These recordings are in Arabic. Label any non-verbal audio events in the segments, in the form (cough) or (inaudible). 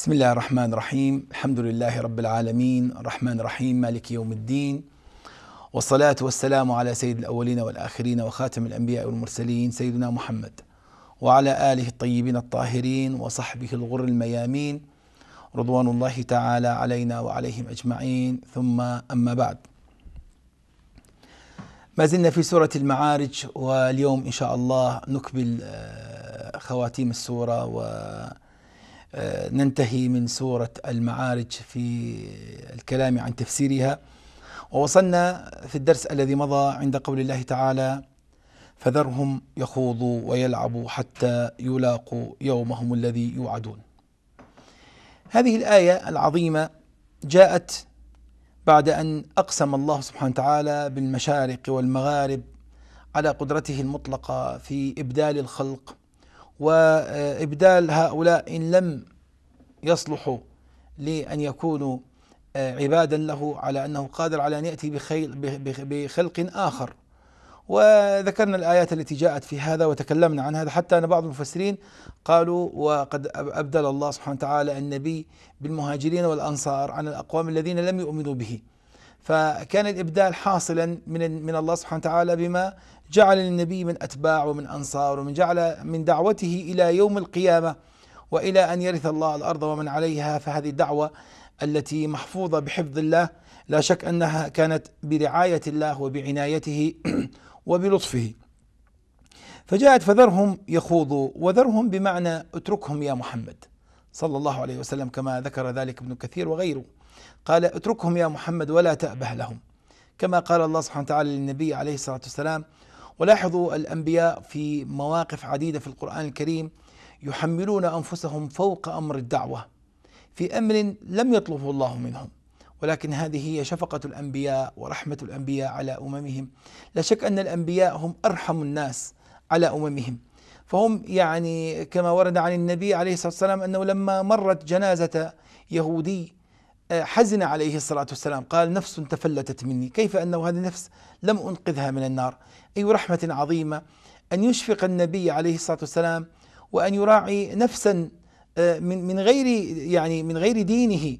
بسم الله الرحمن الرحيم الحمد لله رب العالمين الرحمن الرحيم مالك يوم الدين والصلاة والسلام على سيد الأولين والآخرين وخاتم الأنبياء والمرسلين سيدنا محمد وعلى آله الطيبين الطاهرين وصحبه الغر الميامين رضوان الله تعالى علينا وعليهم أجمعين ثم أما بعد ما زلنا في سورة المعارج واليوم إن شاء الله نكمل خواتيم السورة و آه، ننتهي من سورة المعارج في الكلام عن تفسيرها ووصلنا في الدرس الذي مضى عند قول الله تعالى فذرهم يخوضوا ويلعبوا حتى يلاقوا يومهم الذي يوعدون هذه الآية العظيمة جاءت بعد أن أقسم الله سبحانه وتعالى بالمشارق والمغارب على قدرته المطلقة في إبدال الخلق وإبدال هؤلاء إن لم يصلحوا لأن يكونوا آه، عبادا له على أنه قادر على أن يأتي بخلق آخر وذكرنا الآيات التي جاءت في هذا وتكلمنا عن هذا حتى أن بعض المفسرين قالوا وقد أبدل الله سبحانه وتعالى النبي بالمهاجرين والأنصار عن الأقوام الذين لم يؤمنوا به فكان الإبدال حاصلا من من الله سبحانه وتعالى بما جعل للنبي من أتباع ومن أنصار ومن جعل من دعوته إلى يوم القيامة وإلى أن يرث الله الأرض ومن عليها فهذه الدعوة التي محفوظة بحفظ الله لا شك أنها كانت برعاية الله وبعنايته (clears throat) وبلطفه فجاءت فذرهم يخوضوا وذرهم بمعنى اتركهم يا محمد صلى الله عليه وسلم كما ذكر ذلك ابن كثير وغيره قال اتركهم يا محمد ولا تأبه لهم كما قال الله سبحانه وتعالى للنبي عليه الصلاة والسلام ولاحظوا الأنبياء في مواقف عديدة في القرآن الكريم يحملون أنفسهم فوق أمر الدعوة في أمر لم يطلبه الله منهم ولكن هذه هي شفقة الأنبياء ورحمة الأنبياء على أممهم لا شك أن الأنبياء هم أرحم الناس على أممهم فهم يعني كما ورد عن النبي عليه الصلاة والسلام أنه لما مرت جنازة يهودي حزن عليه الصلاة والسلام قال نفس تفلتت مني كيف أنه هذه النفس لم أنقذها من النار أي رحمة عظيمة أن يشفق النبي عليه الصلاة والسلام وأن يراعي نفسا آه، من من غير يعني من غير دينه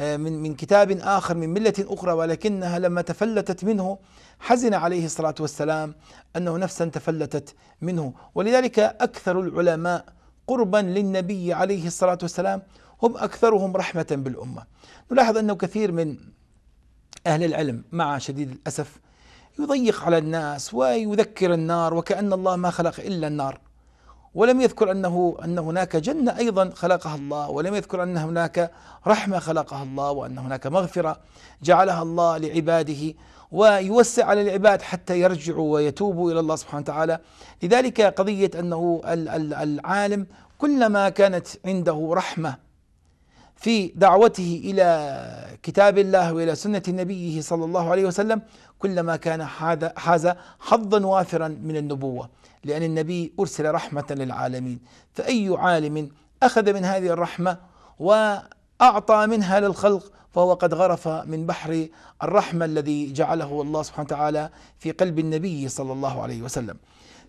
آه، من من كتاب آخر من ملة أخرى ولكنها لما تفلتت منه حزن عليه الصلاة والسلام أنه نفسا تفلتت منه ولذلك أكثر العلماء قربا للنبي عليه الصلاة والسلام هم أكثرهم رحمة بالأمة نلاحظ أنه كثير من أهل العلم مع شديد الأسف يضيق على الناس ويذكر النار وكأن الله ما خلق إلا النار ولم يذكر أنه أن هناك جنة أيضا خلقها الله ولم يذكر أن هناك رحمة خلقها الله وأن هناك مغفرة جعلها الله لعباده ويوسع على العباد حتى يرجعوا ويتوبوا إلى الله سبحانه وتعالى لذلك قضية أنه العالم كلما كانت عنده رحمة في دعوته الى كتاب الله والى سنه نبيه صلى الله عليه وسلم كلما كان حاز حظا وافرا من النبوه لان النبي ارسل رحمه للعالمين فاي عالم اخذ من هذه الرحمه واعطى منها للخلق فهو قد غرف من بحر الرحمه الذي جعله الله سبحانه وتعالى في قلب النبي صلى الله عليه وسلم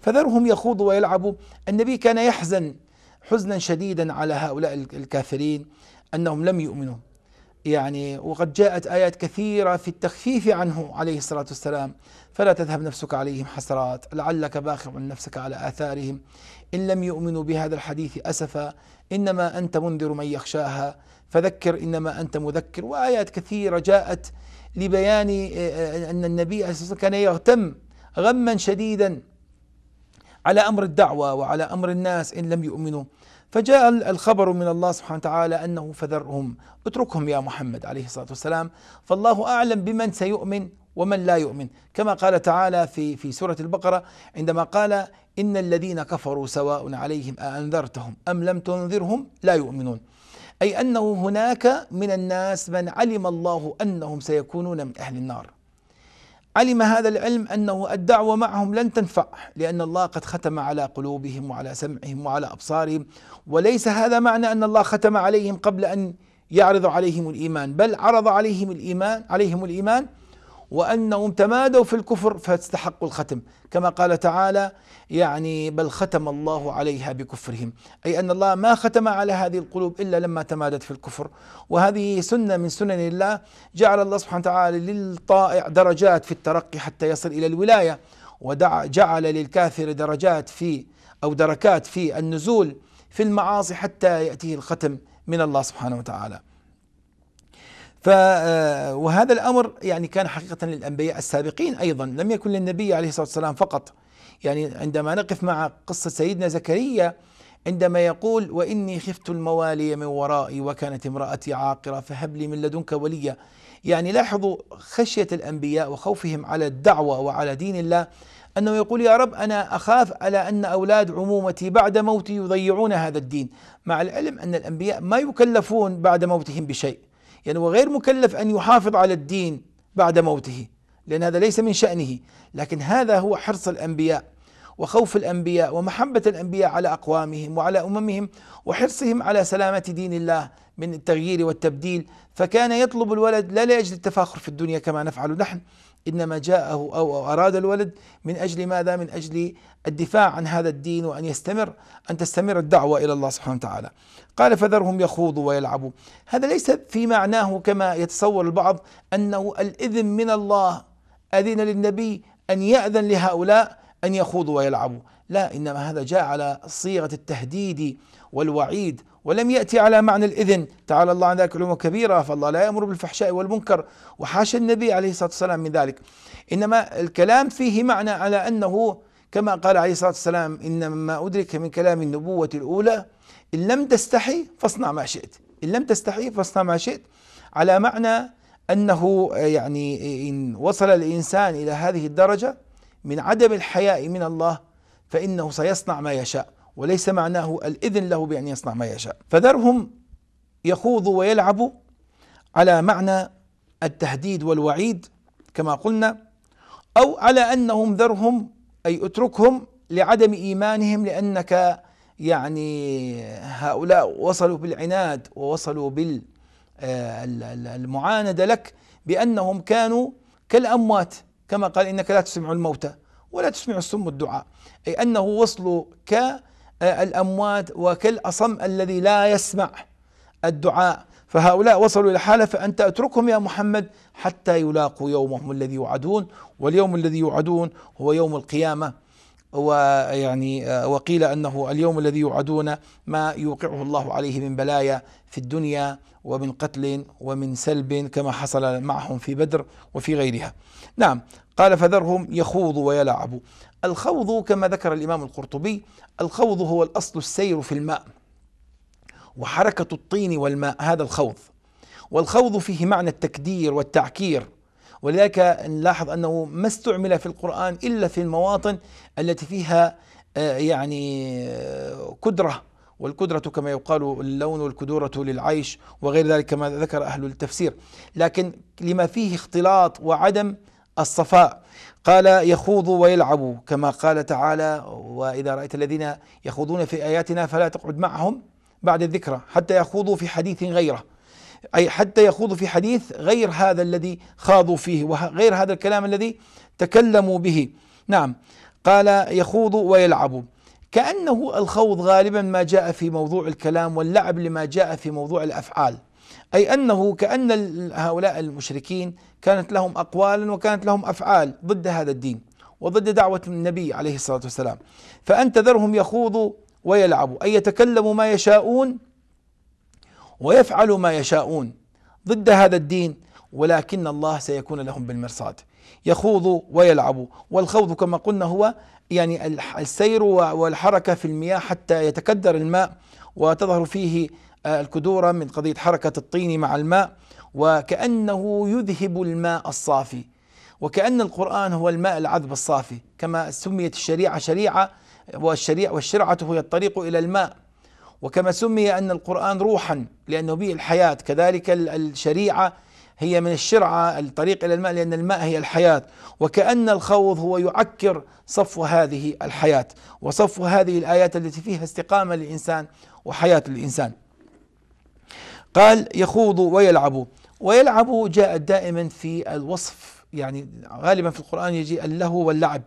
فذرهم يخوضوا ويلعبوا النبي كان يحزن حزنا شديدا على هؤلاء الكافرين أنهم لم يؤمنوا يعني وقد جاءت آيات كثيرة في التخفيف عنه عليه الصلاة والسلام فلا تذهب نفسك عليهم حسرات لعلك باخع نفسك على آثارهم إن لم يؤمنوا بهذا الحديث أسفا إنما أنت منذر من يخشاها فذكر إنما أنت مذكر وآيات كثيرة جاءت لبيان آه، آه، أن النبي أساسا كان يغتم غما شديدا على أمر الدعوة وعلى أمر الناس إن لم يؤمنوا فجاء الخبر من الله سبحانه وتعالى انه فذرهم اتركهم يا محمد عليه الصلاه والسلام فالله اعلم بمن سيؤمن ومن لا يؤمن كما قال تعالى في في سوره البقره عندما قال ان الذين كفروا سواء عليهم أأنذرتهم ام لم تنذرهم لا يؤمنون اي انه هناك من الناس من علم الله انهم سيكونون من اهل النار علم هذا العلم انه الدعوه معهم لن تنفع لان الله قد ختم على قلوبهم وعلى سمعهم وعلى ابصارهم وليس هذا معنى ان الله ختم عليهم قبل ان يعرض عليهم الايمان بل عرض عليهم الايمان عليهم الايمان وانهم تمادوا في الكفر فاستحقوا الختم كما قال تعالى يعني بل ختم الله عليها بكفرهم اي ان الله ما ختم على هذه القلوب الا لما تمادت في الكفر وهذه سنه من سنن الله جعل الله سبحانه وتعالى للطائع درجات في الترقي حتى يصل الى الولايه وجعل للكافر درجات في او دركات في النزول في المعاصي حتى ياتيه الختم من الله سبحانه وتعالى ف آه، وهذا الامر يعني كان حقيقه للانبياء السابقين ايضا لم يكن للنبي عليه الصلاه والسلام فقط يعني عندما نقف مع قصه سيدنا زكريا عندما يقول واني خفت الموالي من ورائي وكانت امراتي عاقره فهب لي من لدنك وليا يعني لاحظوا خشيه الانبياء وخوفهم على الدعوه وعلى دين الله انه يقول يا رب انا اخاف على ان اولاد عمومتي بعد موتي يضيعون هذا الدين مع العلم ان الانبياء ما يكلفون بعد موتهم بشيء يعني وغير مكلف أن يحافظ على الدين بعد موته لأن هذا ليس من شأنه لكن هذا هو حرص الأنبياء وخوف الأنبياء ومحبة الأنبياء على أقوامهم وعلى أممهم وحرصهم على سلامة دين الله من التغيير والتبديل فكان يطلب الولد لا لأجل التفاخر في الدنيا كما نفعل نحن إنما جاءه أو أراد الولد من أجل ماذا؟ من أجل الدفاع عن هذا الدين وأن يستمر أن تستمر الدعوة إلى الله سبحانه وتعالى قال فذرهم يخوضوا ويلعبوا هذا ليس في معناه كما يتصور البعض أنه الإذن من الله أذن للنبي أن يأذن لهؤلاء أن يخوضوا ويلعبوا لا إنما هذا جاء على صيغة التهديد والوعيد ولم يأتي على معنى الإذن تعالى الله عن ذلك علوم كبيرة فالله لا يأمر بالفحشاء والمنكر وحاش النبي عليه الصلاة والسلام من ذلك إنما الكلام فيه معنى على أنه كما قال عليه الصلاة والسلام إنما أدرك من كلام النبوة الأولى إن لم تستحي فاصنع ما شئت إن لم تستحي فاصنع ما شئت على معنى أنه يعني إن وصل الإنسان إلى هذه الدرجة من عدم الحياء من الله فإنه سيصنع ما يشاء وليس معناه الإذن له بأن يصنع ما يشاء فذرهم يخوضوا ويلعبوا على معنى التهديد والوعيد كما قلنا أو على أنهم ذرهم أي اتركهم لعدم إيمانهم لأنك يعني هؤلاء وصلوا بالعناد ووصلوا بالمعاندة آه، لك بأنهم كانوا كالأموات كما قال إنك لا تسمع الموتى ولا تسمع السم الدعاء أي أنه وصلوا ك آه، الأموات وكالأصم الذي لا يسمع الدعاء فهؤلاء وصلوا إلى حالة فأنت أتركهم يا محمد حتى يلاقوا يومهم الذي يوعدون واليوم الذي يوعدون هو يوم القيامة ويعني آه، وقيل انه اليوم الذي يوعدون ما يوقعه الله عليه من بلايا في الدنيا ومن قتل ومن سلب كما حصل معهم في بدر وفي غيرها. نعم قال فذرهم يخوضوا ويلعبوا. الخوض كما ذكر الإمام القرطبي الخوض هو الأصل السير في الماء وحركة الطين والماء هذا الخوض والخوض فيه معنى التكدير والتعكير ولذلك نلاحظ أنه ما استعمل في القرآن إلا في المواطن التي فيها آه، يعني قدره آه، والقدره كما يقال اللون والكدورة للعيش وغير ذلك كما ذكر أهل التفسير لكن لما فيه اختلاط وعدم الصفاء قال يخوض ويلعب كما قال تعالى وإذا رأيت الذين يخوضون في آياتنا فلا تقعد معهم بعد الذكرى حتى يخوضوا في حديث غيره أي حتى يخوضوا في حديث غير هذا الذي خاضوا فيه وغير هذا الكلام الذي تكلموا به نعم قال يخوض ويلعب كأنه الخوض غالبا ما جاء في موضوع الكلام واللعب لما جاء في موضوع الأفعال أي أنه كأن هؤلاء المشركين كانت لهم أقوال وكانت لهم أفعال ضد هذا الدين وضد دعوة النبي عليه الصلاة والسلام فأنت ذرهم يخوضوا ويلعبوا أي يتكلموا ما يشاءون ويفعلوا ما يشاءون ضد هذا الدين ولكن الله سيكون لهم بالمرصاد يخوضوا ويلعبوا والخوض كما قلنا هو يعني السير والحركة في المياه حتى يتكدر الماء وتظهر فيه الكدورة من قضية حركة الطين مع الماء وكأنه يذهب الماء الصافي وكأن القرآن هو الماء العذب الصافي كما سميت الشريعة شريعة والشريعة والشرعة هي الطريق إلى الماء وكما سمي أن القرآن روحا لأنه به الحياة كذلك الشريعة هي من الشرعة الطريق إلى الماء لأن الماء هي الحياة وكأن الخوض هو يعكر صفو هذه الحياة وصفو هذه الآيات التي فيها استقامة للإنسان وحياة للإنسان قال يخوض ويلعب ويلعب جاءت دائما في الوصف يعني غالبا في القرآن يجي اللهو واللعب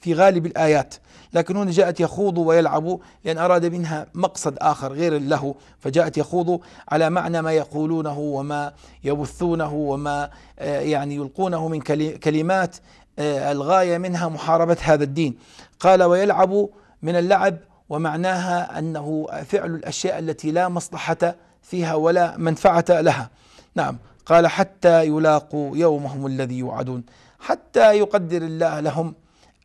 في غالب الآيات لكن هنا جاءت يخوض ويلعب لأن أراد منها مقصد آخر غير اللهو فجاءت يخوض على معنى ما يقولونه وما يبثونه وما آه، يعني يلقونه من كلمات آه، الغاية منها محاربة هذا الدين قال ويلعب من اللعب ومعناها أنه فعل الأشياء التي لا مصلحة فيها ولا منفعة لها نعم قال حتى يلاقوا يومهم الذي يوعدون حتى يقدر الله لهم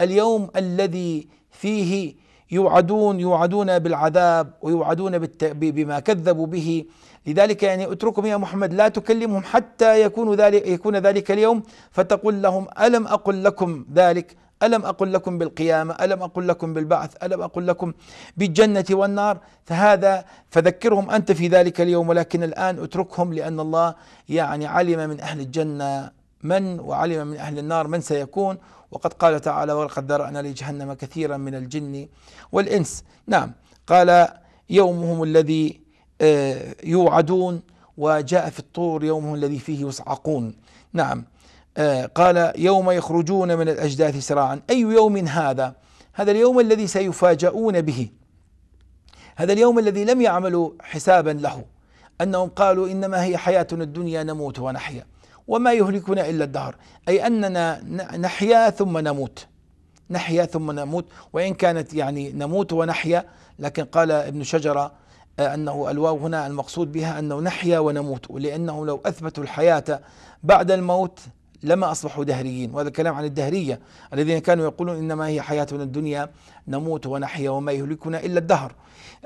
اليوم الذي فيه يوعدون يوعدون بالعذاب ويوعدون بما كذبوا به لذلك يعني اتركهم يا محمد لا تكلمهم حتى يكون ذلك يكون ذلك اليوم فتقول لهم الم اقل لكم ذلك ألم أقل لكم بالقيامة ألم أقل لكم بالبعث ألم أقل لكم بالجنة والنار فهذا فذكرهم أنت في ذلك اليوم ولكن الآن أتركهم لأن الله يعني علم من أهل الجنة من وعلم من أهل النار من سيكون وقد قال تعالى ولقد ذرأنا لجهنم كثيرا من الجن والإنس نعم قال يومهم الذي آه، يوعدون وجاء في الطور يومهم الذي فيه يصعقون نعم آه، قال يوم يخرجون من الأجداث سراعا أي يوم هذا هذا اليوم الذي سيفاجؤون به هذا اليوم الذي لم يعملوا حسابا له أنهم قالوا إنما هي حياتنا الدنيا نموت ونحيا وما يهلكنا إلا الدهر أي أننا نحيا ثم نموت نحيا ثم نموت وإن كانت يعني نموت ونحيا لكن قال ابن شجرة آه، أنه الواو هنا المقصود بها أنه نحيا ونموت لأنه لو أثبتوا الحياة بعد الموت لما أصبحوا دهريين وهذا الكلام عن الدهرية الذين كانوا يقولون إنما هي حياتنا الدنيا نموت ونحيا وما يهلكنا إلا الدهر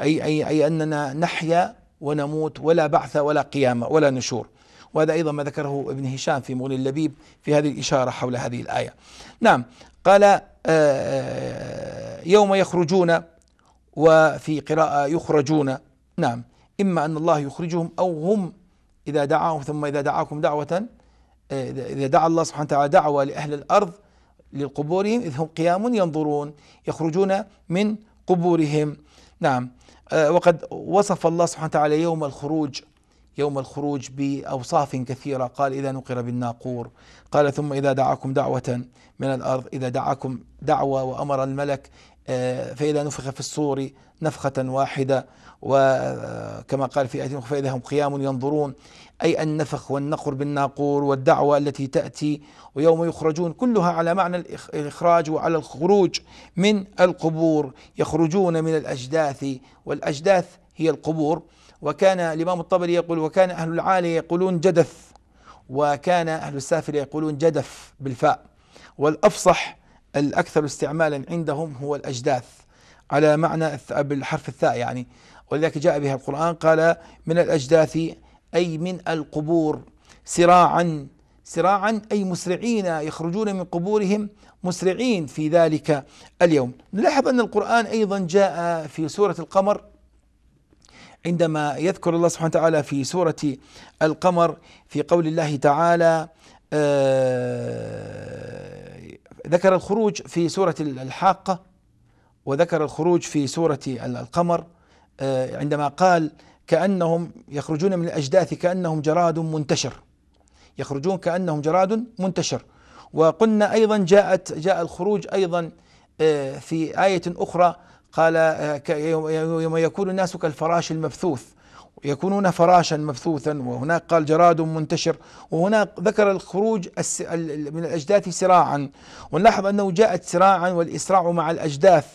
أي, أي, أي أننا نحيا ونموت ولا بعث ولا قيامة ولا نشور وهذا أيضا ما ذكره ابن هشام في مغني اللبيب في هذه الإشارة حول هذه الآية نعم قال آه، آه، يوم يخرجون وفي قراءة يخرجون نعم إما أن الله يخرجهم أو هم إذا دعاهم ثم إذا دعاكم دعوة إذا دعا الله سبحانه وتعالى دعوة لأهل الأرض لقبورهم إذ هم قيام ينظرون يخرجون من قبورهم نعم آه، وقد وصف الله سبحانه وتعالى يوم الخروج يوم الخروج بأوصاف كثيرة قال إذا نقر بالناقور قال ثم إذا دعاكم دعوة من الأرض إذا دعاكم دعوة وأمر الملك آه، فإذا نفخ في الصور نفخة واحدة وكما قال في آية أخرى فإذا هم قيام ينظرون أي النفخ والنقر بالناقور والدعوة التي تأتي ويوم يخرجون كلها على معنى الإخراج وعلى الخروج من القبور يخرجون من الأجداث والأجداث هي القبور وكان الإمام الطبري يقول وكان أهل العالية يقولون جدث وكان أهل السافر يقولون جدف بالفاء والأفصح الأكثر استعمالا عندهم هو الأجداث على معنى بالحرف الثاء يعني ولذلك جاء بها القرآن قال من الأجداث أي من القبور سراعا سراعا أي مسرعين يخرجون من قبورهم مسرعين في ذلك اليوم نلاحظ أن القرآن أيضا جاء في سورة القمر عندما يذكر الله سبحانه وتعالى في سورة القمر في قول الله تعالى آه، ذكر الخروج في سورة الحاقة وذكر الخروج في سورة القمر آه، عندما قال كأنهم يخرجون من الأجداث كأنهم جراد منتشر يخرجون كأنهم جراد منتشر وقلنا أيضا جاءت جاء الخروج أيضا آه، في آية أخرى قال آه، يوم يكون الناس كالفراش المبثوث يكونون فراشا مبثوثا وهناك قال جراد منتشر وهناك ذكر الخروج من الأجداث سراعا ونلاحظ أنه جاءت سراعا والإسراع مع الأجداث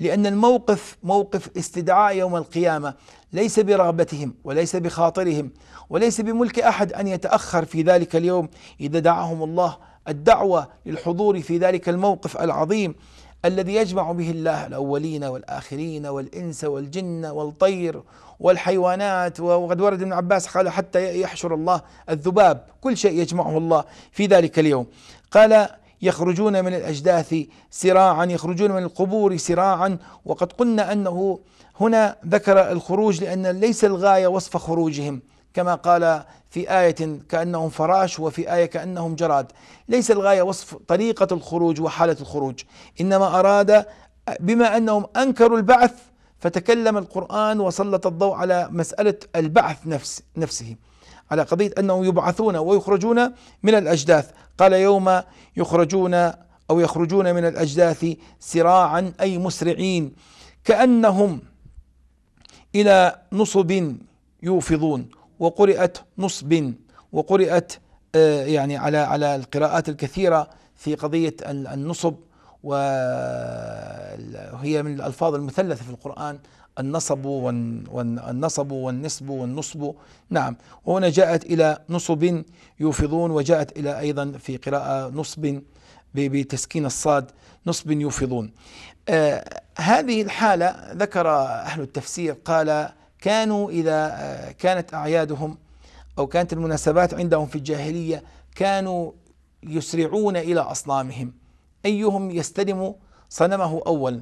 لأن الموقف موقف استدعاء يوم القيامة ليس برغبتهم وليس بخاطرهم وليس بملك أحد أن يتأخر في ذلك اليوم إذا دعاهم الله الدعوة للحضور في ذلك الموقف العظيم الذي يجمع به الله الاولين والاخرين والانس والجن والطير والحيوانات وقد ورد ابن عباس قال حتى يحشر الله الذباب كل شيء يجمعه الله في ذلك اليوم قال يخرجون من الاجداث سراعا يخرجون من القبور سراعا وقد قلنا انه هنا ذكر الخروج لان ليس الغايه وصف خروجهم كما قال في آية كأنهم فراش وفي آية كأنهم جراد ليس الغاية وصف طريقة الخروج وحالة الخروج إنما أراد بما أنهم أنكروا البعث فتكلم القرآن وسلط الضوء على مسألة البعث نفس نفسه على قضية أنهم يبعثون ويخرجون من الأجداث قال يوم يخرجون أو يخرجون من الأجداث سراعا أي مسرعين كأنهم إلى نصب يوفضون وقرئت نصب وقرئت آه، يعني على على القراءات الكثيره في قضيه النصب وهي من الألفاظ المثلثة في القرآن النصب والنصب والنسب والنصب نعم وهنا جاءت إلى نصب يوفضون وجاءت إلى أيضا في قراءة نصب بتسكين الصاد نصب يوفضون آه هذه الحالة ذكر أهل التفسير قال كانوا إذا آه، كانت أعيادهم أو كانت المناسبات عندهم في الجاهلية كانوا يسرعون إلى أصنامهم أيهم يستلم صنمه أولا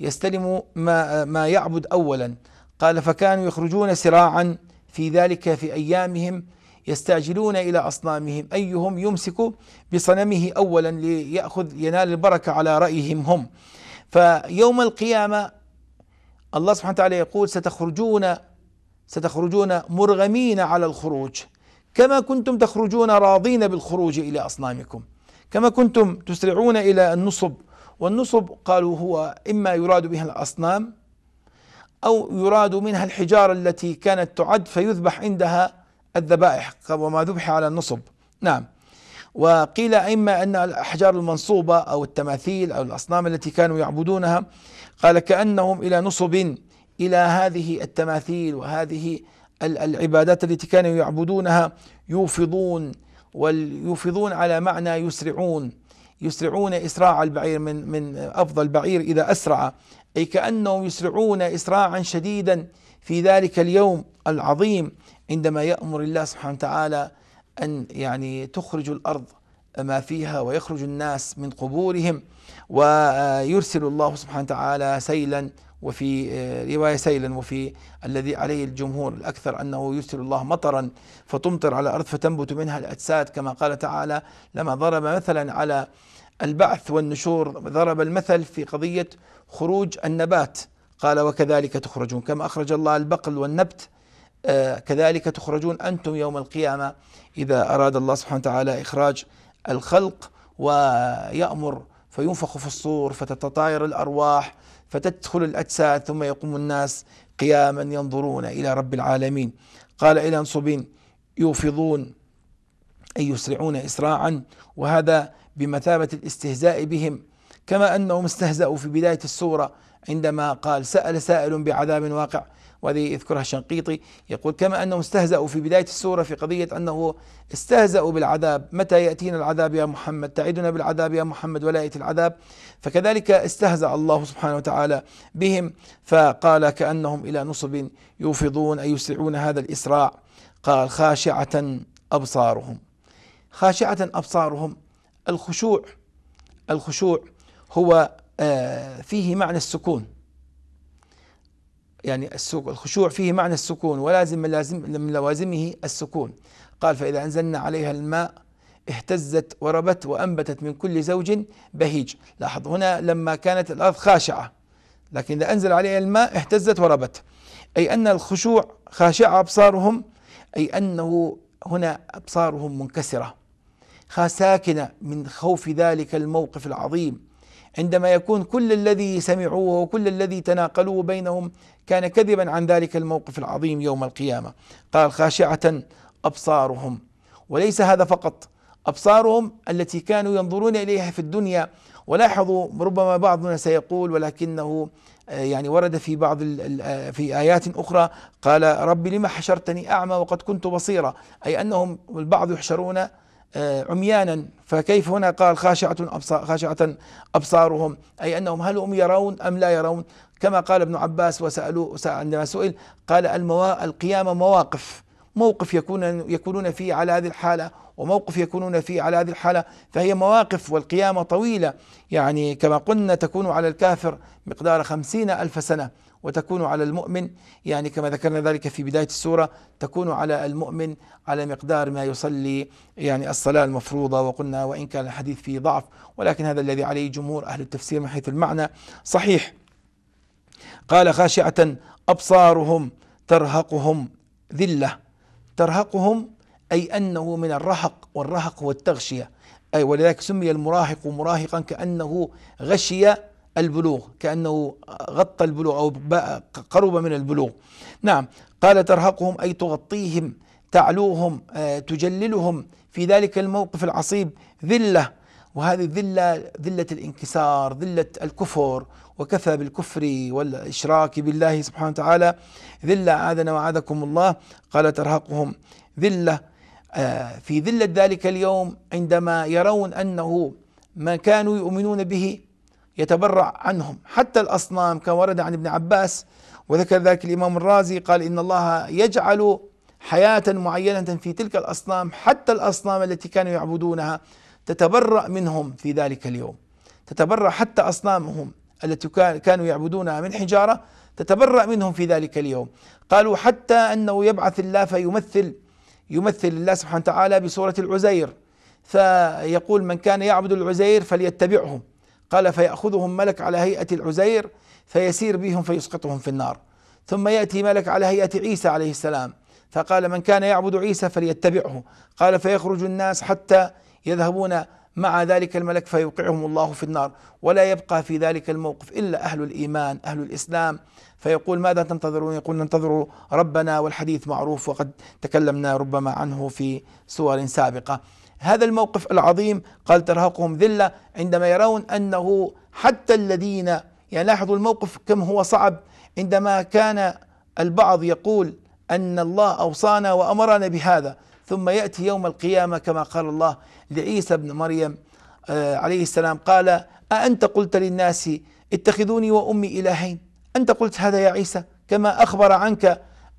يستلم ما, آه، ما يعبد أولا قال فكانوا يخرجون سراعا في ذلك في أيامهم يستعجلون إلى أصنامهم أيهم يمسك بصنمه أولا ليأخذ ينال البركة على رأيهم هم فيوم القيامة الله سبحانه وتعالى يقول ستخرجون ستخرجون مرغمين على الخروج كما كنتم تخرجون راضين بالخروج الى اصنامكم كما كنتم تسرعون الى النصب والنصب قالوا هو اما يراد بها الاصنام او يراد منها الحجاره التي كانت تعد فيذبح عندها الذبائح وما ذبح على النصب نعم وقيل إما أن الأحجار المنصوبة أو التماثيل أو الأصنام التي كانوا يعبدونها قال كأنهم إلى نصب إلى هذه التماثيل وهذه العبادات التي كانوا يعبدونها يوفضون ويوفضون على معنى يسرعون يسرعون إسراع البعير من من أفضل بعير إذا أسرع أي كأنهم يسرعون إسراعا شديدا في ذلك اليوم العظيم عندما يأمر الله سبحانه وتعالى أن يعني تخرج الأرض ما فيها ويخرج الناس من قبورهم ويرسل الله سبحانه وتعالى سيلا وفي آه، رواية سيلا وفي الذي عليه الجمهور الأكثر أنه يرسل الله مطرا فتمطر على الأرض فتنبت منها الأجساد كما قال تعالى لما ضرب مثلا على البعث والنشور ضرب المثل في قضية خروج النبات قال وكذلك تخرجون كما أخرج الله البقل والنبت آه، كذلك تخرجون أنتم يوم القيامة إذا أراد الله سبحانه وتعالى إخراج الخلق ويأمر فينفخ في الصور فتتطاير الأرواح فتدخل الأجساد ثم يقوم الناس قياما ينظرون إلى رب العالمين قال إلى نصب يوفضون أي يسرعون إسراعا وهذا بمثابة الاستهزاء بهم كما أنهم استهزأوا في بداية السورة عندما قال سأل سائل بعذاب واقع وهذه يذكرها الشنقيطي يقول كما أنهم استهزأوا في بداية السورة في قضية أنه استهزأوا بالعذاب متى يأتينا العذاب يا محمد تعدنا بالعذاب يا محمد ولا يأتي العذاب فكذلك استهزأ الله سبحانه وتعالى بهم فقال كأنهم إلى نصب يوفضون أي يسرعون هذا الإسراع قال خاشعة أبصارهم خاشعة أبصارهم الخشوع الخشوع هو آه، فيه معنى السكون يعني الخشوع فيه معنى السكون ولازم من, لازم من لوازمه السكون قال فإذا أنزلنا عليها الماء اهتزت وربت وأنبتت من كل زوج بهيج لاحظ هنا لما كانت الأرض خاشعة لكن إذا أنزل عليها الماء اهتزت وربت أي أن الخشوع خاشعة أبصارهم أي أنه هنا أبصارهم منكسرة ساكنة من خوف ذلك الموقف العظيم عندما يكون كل الذي سمعوه وكل الذي تناقلوه بينهم كان كذبا عن ذلك الموقف العظيم يوم القيامه قال خاشعه ابصارهم وليس هذا فقط ابصارهم التي كانوا ينظرون اليها في الدنيا ولاحظوا ربما بعضنا سيقول ولكنه آه، يعني ورد في بعض آه، في ايات اخرى قال ربي لما حشرتني اعمى وقد كنت بصيرا اي انهم البعض يحشرون آه، عميانا فكيف هنا قال خاشعة أبصار خاشعة أبصارهم أي أنهم هل هم يرون أم لا يرون كما قال ابن عباس وسألوه عندما سئل قال الموا القيامة مواقف موقف يكون يكونون فيه على هذه الحالة وموقف يكونون فيه على هذه الحالة فهي مواقف والقيامة طويلة يعني كما قلنا تكون على الكافر مقدار خمسين ألف سنة وتكون على المؤمن يعني كما ذكرنا ذلك في بداية السورة تكون على المؤمن على مقدار ما يصلي يعني الصلاة المفروضة وقلنا وإن كان الحديث فيه ضعف ولكن هذا الذي عليه جمهور أهل التفسير من حيث المعنى صحيح قال خاشعة أبصارهم ترهقهم ذلة ترهقهم أي أنه من الرهق والرهق هو التغشية أي ولذلك سمي المراهق مراهقا كأنه غشي البلوغ كأنه غطى البلوغ أو قرب من البلوغ نعم قال ترهقهم أي تغطيهم تعلوهم آه، تجللهم في ذلك الموقف العصيب ذلة وهذه الذلة ذلة الانكسار ذلة الكفر وكفى بالكفر والإشراك بالله سبحانه وتعالى ذلة أعاذنا وعادكم الله قال ترهقهم ذلة آه، في ذلة ذلك اليوم عندما يرون أنه ما كانوا يؤمنون به يتبرع عنهم حتى الأصنام كما ورد عن ابن عباس وذكر ذلك الإمام الرازي قال إن الله يجعل حياة معينة في تلك الأصنام حتى الأصنام التي كانوا يعبدونها تتبرأ منهم في ذلك اليوم تتبرأ حتى أصنامهم التي كانوا يعبدونها من حجارة تتبرأ منهم في ذلك اليوم قالوا حتى أنه يبعث الله فيمثل يمثل الله سبحانه وتعالى بصورة العزير فيقول من كان يعبد العزير فليتبعهم قال فيأخذهم ملك على هيئة العزير فيسير بهم فيسقطهم في النار ثم يأتي ملك على هيئة عيسى عليه السلام فقال من كان يعبد عيسى فليتبعه قال فيخرج الناس حتى يذهبون مع ذلك الملك فيوقعهم الله في النار ولا يبقى في ذلك الموقف الا اهل الايمان اهل الاسلام فيقول ماذا تنتظرون؟ يقول ننتظر ربنا والحديث معروف وقد تكلمنا ربما عنه في سور سابقه هذا الموقف العظيم قال ترهقهم ذلة عندما يرون أنه حتى الذين يعني لاحظوا الموقف كم هو صعب عندما كان البعض يقول أن الله أوصانا وأمرنا بهذا ثم يأتي يوم القيامة كما قال الله لعيسى بن مريم آه، عليه السلام قال أأنت قلت للناس اتخذوني وأمي إلهين أنت قلت هذا يا عيسى كما أخبر عنك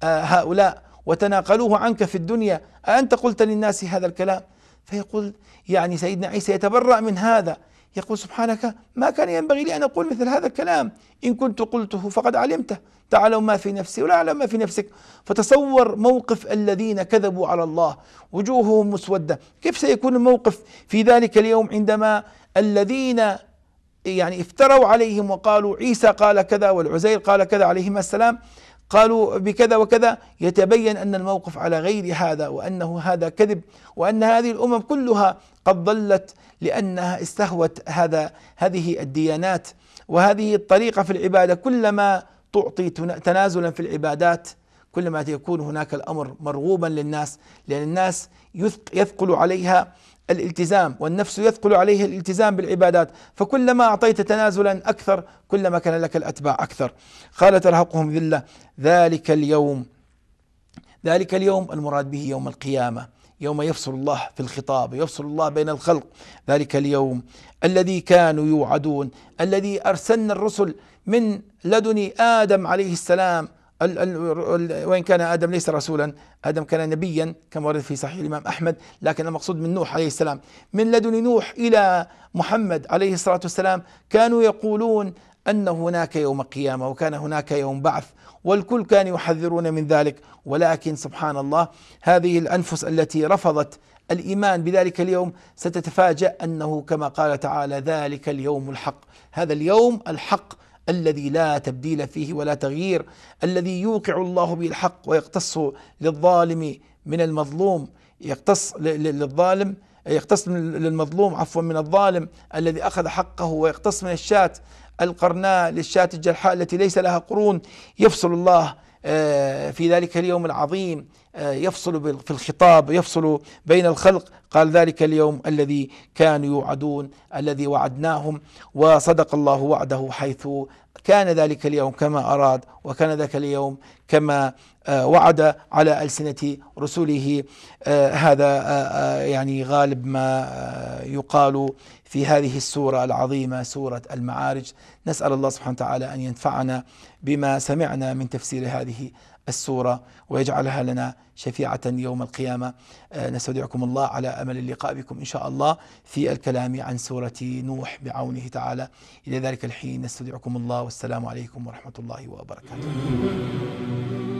آه، هؤلاء وتناقلوه عنك في الدنيا أأنت قلت للناس هذا الكلام فيقول يعني سيدنا عيسى يتبرأ من هذا يقول سبحانك ما كان ينبغي لي أن أقول مثل هذا الكلام إن كنت قلته فقد علمته تعلم ما في نفسي ولا أعلم ما في نفسك فتصور موقف الذين كذبوا على الله وجوههم مسودة كيف سيكون الموقف في ذلك اليوم عندما الذين يعني افتروا عليهم وقالوا عيسى قال كذا والعزير قال كذا عليهما السلام قالوا بكذا وكذا يتبين ان الموقف على غير هذا وانه هذا كذب وان هذه الامم كلها قد ضلت لانها استهوت هذا هذه الديانات وهذه الطريقه في العباده كلما تعطي تنازلا في العبادات كلما يكون هناك الامر مرغوبا للناس لان الناس يثقل عليها الالتزام والنفس يثقل عليه الالتزام بالعبادات فكلما أعطيت تنازلا أكثر كلما كان لك الأتباع أكثر قال ترهقهم ذلة ذلك اليوم ذلك اليوم المراد به يوم القيامة يوم يفصل الله في الخطاب يفصل الله بين الخلق ذلك اليوم الذي كانوا يوعدون الذي أرسلنا الرسل من لدن آدم عليه السلام ال ال وإن كان آدم ليس رسولا آدم كان نبيا كما ورد في صحيح الإمام أحمد لكن المقصود من نوح عليه السلام من لدن نوح إلى محمد عليه الصلاة والسلام كانوا يقولون أن هناك يوم قيامة وكان هناك يوم بعث والكل كان يحذرون من ذلك ولكن سبحان الله هذه الأنفس التي رفضت الإيمان بذلك اليوم ستتفاجأ أنه كما قال تعالى ذلك اليوم الحق هذا اليوم الحق الذي لا تبديل فيه ولا تغيير الذي يوقع الله به الحق ويقتص للظالم من المظلوم يقتص للظالم يقتص للمظلوم عفوا من الظالم الذي أخذ حقه ويقتص من الشاة القرناء للشاة الجلحاء التي ليس لها قرون يفصل الله آه، في ذلك اليوم العظيم آه، يفصل في الخطاب يفصل بين الخلق قال ذلك اليوم الذي كانوا يوعدون الذي وعدناهم وصدق الله وعده حيث كان ذلك اليوم كما أراد وكان ذاك اليوم كما آه، وعد على ألسنة رسله آه، هذا آه، يعني غالب ما يقال في هذه السورة العظيمة سورة المعارج نسأل الله سبحانه وتعالى أن ينفعنا بما سمعنا من تفسير هذه السورة ويجعلها لنا شفيعة يوم القيامة آه، نستودعكم الله على أمل اللقاء بكم إن شاء الله في الكلام عن سورة نوح بعونه تعالى إلى ذلك الحين نستودعكم الله والسلام عليكم ورحمة الله وبركاته